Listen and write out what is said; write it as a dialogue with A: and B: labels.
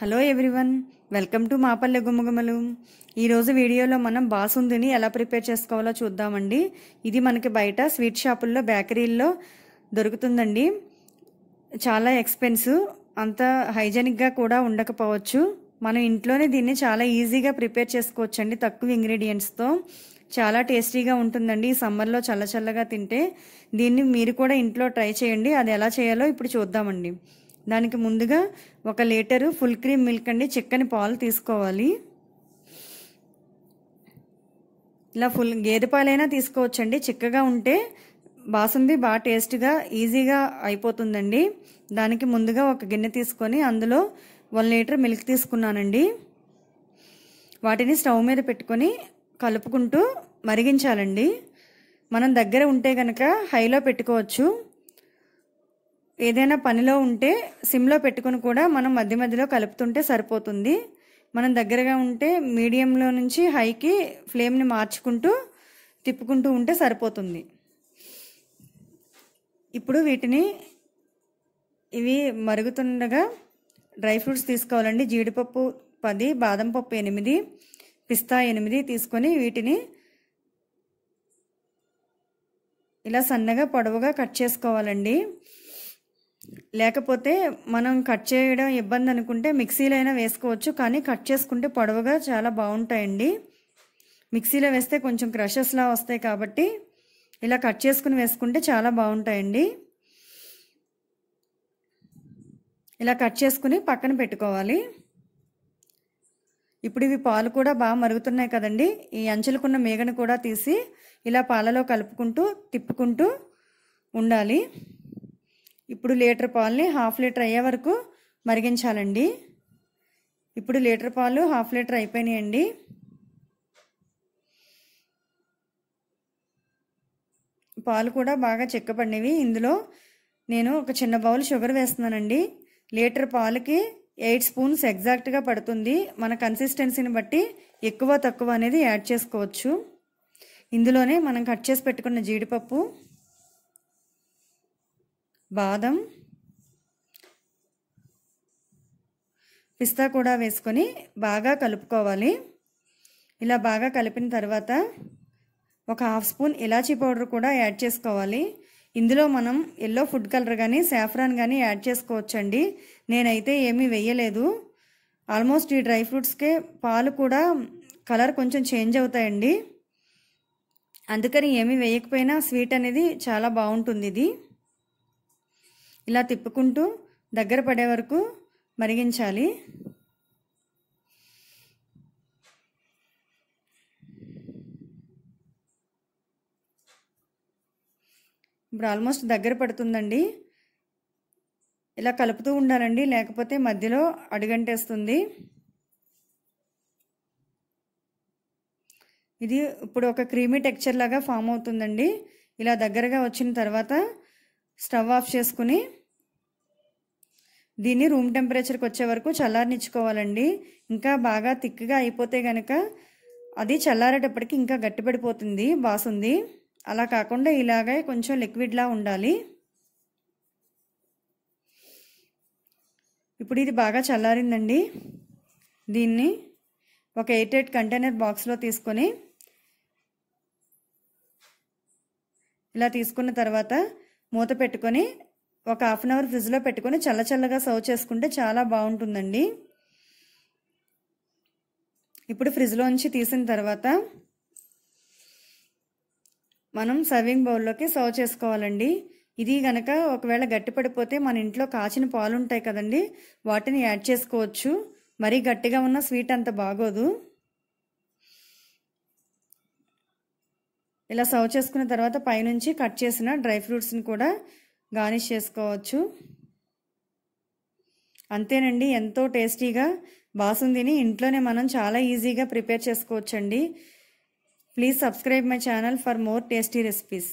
A: hello everyone welcome to మాపల్లె గుమ్మగుమలు ఈరోజు వీడియోలో మనం బాసుందిని ఎలా ప్రిపేర్ చేసుకోవాలో చూద్దామండి ఇది మనకి బయట స్వీట్ షాపుల్లో బేకరీల్లో దొరుకుతుందండి చాలా ఎక్స్పెన్సివ్ అంత హైజెనిక్గా కూడా ఉండకపోవచ్చు మనం ఇంట్లోనే దీన్ని చాలా ఈజీగా ప్రిపేర్ చేసుకోవచ్చండి తక్కువ ఇంగ్రీడియంట్స్తో చాలా టేస్టీగా ఉంటుందండి ఈ సమ్మర్లో చల్లచల్లగా తింటే దీన్ని మీరు కూడా ఇంట్లో ట్రై చేయండి అది ఎలా చేయాలో ఇప్పుడు చూద్దామండి దానికి ముందుగా ఒక లీటరు ఫుల్ క్రీమ్ మిల్క్ అండి చిక్కని పాలు తీసుకోవాలి ఇలా ఫుల్ గేదె పాలైనా తీసుకోవచ్చండి చిక్కగా ఉంటే బాసుంది బాగా టేస్ట్గా ఈజీగా అయిపోతుందండి దానికి ముందుగా ఒక గిన్నె తీసుకొని అందులో వన్ లీటర్ మిల్క్ తీసుకున్నానండి వాటిని స్టవ్ మీద పెట్టుకొని కలుపుకుంటూ మరిగించాలండి మనం దగ్గర ఉంటే కనుక హైలో పెట్టుకోవచ్చు ఏదైనా పనిలో ఉంటే సిమ్లో పెట్టుకుని కూడా మనం మధ్య మధ్యలో కలుపుతుంటే సరిపోతుంది మనం దగ్గరగా ఉంటే మీడియంలో నుంచి హైకి ఫ్లేమ్ని మార్చుకుంటూ తిప్పుకుంటూ ఉంటే సరిపోతుంది ఇప్పుడు వీటిని ఇవి మరుగుతుండగా డ్రై ఫ్రూట్స్ తీసుకోవాలండి జీడిపప్పు పది బాదం పప్పు ఎనిమిది పిస్తా ఎనిమిది తీసుకొని వీటిని ఇలా సన్నగా పొడవుగా కట్ చేసుకోవాలండి లేకపోతే మనం కట్ చేయడం ఇబ్బంది అనుకుంటే మిక్సీలో అయినా వేసుకోవచ్చు కానీ కట్ చేసుకుంటే పొడవుగా చాలా బాగుంటాయండి మిక్సీలో వేస్తే కొంచెం క్రషెస్లా వస్తాయి కాబట్టి ఇలా కట్ చేసుకుని వేసుకుంటే చాలా బాగుంటాయండి ఇలా కట్ చేసుకుని పక్కన పెట్టుకోవాలి ఇప్పుడు ఇవి పాలు కూడా బాగా మరుగుతున్నాయి కదండి ఈ అంచెలకున్న మేగను కూడా తీసి ఇలా పాలలో కలుపుకుంటూ తిప్పుకుంటూ ఉండాలి ఇప్పుడు లీటర్ పాలని హాఫ్ లీటర్ అయ్యే వరకు మరిగించాలండి ఇప్పుడు లీటర్ పాలు హాఫ్ లీటర్ అయిపోయినాయండి పాలు కూడా బాగా చిక్కపడినవి ఇందులో నేను ఒక చిన్న బౌల్ షుగర్ వేస్తున్నానండి లీటర్ పాలకి ఎయిట్ స్పూన్స్ ఎగ్జాక్ట్గా పడుతుంది మన కన్సిస్టెన్సీని బట్టి ఎక్కువ తక్కువ అనేది యాడ్ చేసుకోవచ్చు ఇందులోనే మనం కట్ చేసి పెట్టుకున్న జీడిపప్పు బాదం పిస్తా కూడా వేసుకొని బాగా కలుపుకోవాలి ఇలా బాగా కలిపిన తర్వాత ఒక హాఫ్ స్పూన్ ఇలాచీ పౌడర్ కూడా యాడ్ చేసుకోవాలి ఇందులో మనం ఎల్లో ఫుడ్ కలర్ కానీ సాఫ్రాన్ కానీ యాడ్ చేసుకోవచ్చండి నేనైతే ఏమీ వేయలేదు ఆల్మోస్ట్ ఈ డ్రై ఫ్రూట్స్కే పాలు కూడా కలర్ కొంచెం చేంజ్ అవుతాయండి అందుకని ఏమీ వేయకపోయినా స్వీట్ అనేది చాలా బాగుంటుంది ఇది ఇలా తిప్పుకుంటూ దగ్గర పడే వరకు మరిగించాలి ఇప్పుడు ఆల్మోస్ట్ దగ్గర పడుతుందండి ఇలా కలుపుతూ ఉండాలండి లేకపోతే మధ్యలో అడుగంటేస్తుంది ఇది ఇప్పుడు ఒక క్రీమీ టెక్చర్ లాగా ఫామ్ అవుతుందండి ఇలా దగ్గరగా వచ్చిన తర్వాత స్టవ్ ఆఫ్ చేసుకుని దీన్ని రూమ్ టెంపరేచర్కి వచ్చే వరకు చల్లారనిచ్చుకోవాలండి ఇంకా బాగా థిక్గా అయిపోతే కనుక అది చల్లారేటప్పటికి ఇంకా గట్టిపడిపోతుంది బాసుంది అలా కాకుండా ఇలాగే కొంచెం లిక్విడ్లా ఉండాలి ఇప్పుడు ఇది బాగా చల్లారిందండి దీన్ని ఒక ఎయిట్ ఎయిట్ కంటైనర్ బాక్స్లో తీసుకొని ఇలా తీసుకున్న తర్వాత మూత పెట్టుకొని ఒక హాఫ్ అన్ అవర్ ఫ్రిడ్జ్లో పెట్టుకొని చల్లచల్లగా సర్వ్ చేసుకుంటే చాలా బాగుంటుందండి ఇప్పుడు ఫ్రిడ్జ్లోంచి తీసిన తర్వాత మనం సర్వింగ్ బౌల్లోకి సర్వ్ చేసుకోవాలండి ఇది గనక ఒకవేళ గట్టి పడిపోతే మన ఇంట్లో కాచిన పాలు ఉంటాయి కదండి వాటిని యాడ్ చేసుకోవచ్చు మరీ గట్టిగా ఉన్న స్వీట్ అంత బాగోదు ఇలా సర్వ్ చేసుకున్న తర్వాత పైనుంచి కట్ చేసిన డ్రై ఫ్రూట్స్ని కూడా గార్నిష్ చేసుకోవచ్చు అంతేనండి ఎంతో టేస్టీగా బాసుందిని ఇంట్లోనే మనం చాలా ఈజీగా ప్రిపేర్ చేసుకోవచ్చండి please subscribe my channel for more tasty recipes